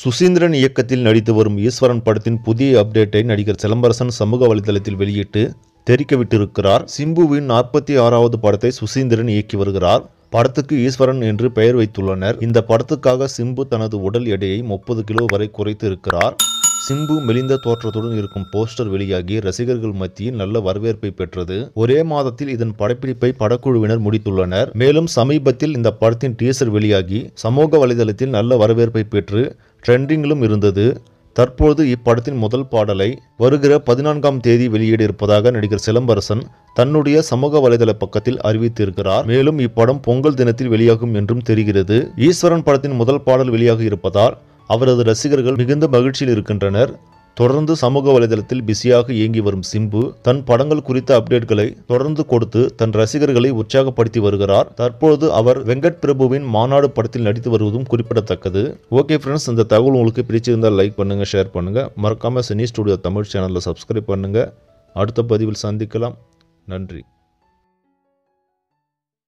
சுசீந்திரன் இயக்கத்தில் நடித்து வரும் ஈஸ்வரன் படத்தின் புதிய அப்டேட்டை நடிகர் சிலம்பரசன் சமூக வலைதளத்தில் வெளியிட்டு தெரிக்க விட்டிருக்கிறார் சிம்புவின் நாற்பத்தி ஆறாவது படத்தை சுசீந்திரன் இயக்கி வருகிறார் படத்துக்கு ஈஸ்வரன் என்று பெயர் வைத்துள்ளனர் இந்த படத்துக்காக சிம்பு தனது உடல் எடையை முப்பது கிலோ வரை குறைத்து இருக்கிறார் சிம்பு மெலிந்த தோற்றத்துடன் இருக்கும் போஸ்டர் வெளியாகி ரசிகர்கள் மத்தியில் நல்ல வரவேற்பை பெற்றது ஒரே மாதத்தில் இதன் படப்பிடிப்பை படக்குழுவினர் முடித்துள்ளனர் மேலும் சமீபத்தில் இந்த படத்தின் டீசர் வெளியாகி சமூக வலைதளத்தில் நல்ல வரவேற்பை பெற்று ட்ரெண்டிங்கிலும் இருந்தது தற்போது இப்படத்தின் முதல் பாடலை வருகிற பதினான்காம் தேதி வெளியீடு இருப்பதாக நடிகர் சிலம்பரசன் தன்னுடைய சமூக வலைதள பக்கத்தில் அறிவித்திருக்கிறார் மேலும் இப்படம் பொங்கல் தினத்தில் வெளியாகும் என்றும் தெரிகிறது ஈஸ்வரன் படத்தின் முதல் பாடல் வெளியாக இருப்பதால் அவரது ரசிகர்கள் மிகுந்த மகிழ்ச்சியில் இருக்கின்றனர் தொடர்ந்து சமூக வலைதளத்தில் பிஸியாக இயங்கி வரும் சிம்பு தன் படங்கள் குறித்த அப்டேட்களை தொடர்ந்து கொடுத்து தன் ரசிகர்களை உற்சாகப்படுத்தி வருகிறார் தற்போது அவர் வெங்கட் பிரபுவின் மாநாடு படத்தில் நடித்து வருவதும் குறிப்பிடத்தக்கது ஓகே ஃப்ரெண்ட்ஸ் இந்த தகவல் உங்களுக்கு பிடிச்சிருந்தால் லைக் பண்ணுங்க ஷேர் பண்ணுங்க மறக்காம சினி ஸ்டுடியோ தமிழ் சேனலில் சப்ஸ்கிரைப் பண்ணுங்க அடுத்த பதிவில் சந்திக்கலாம் நன்றி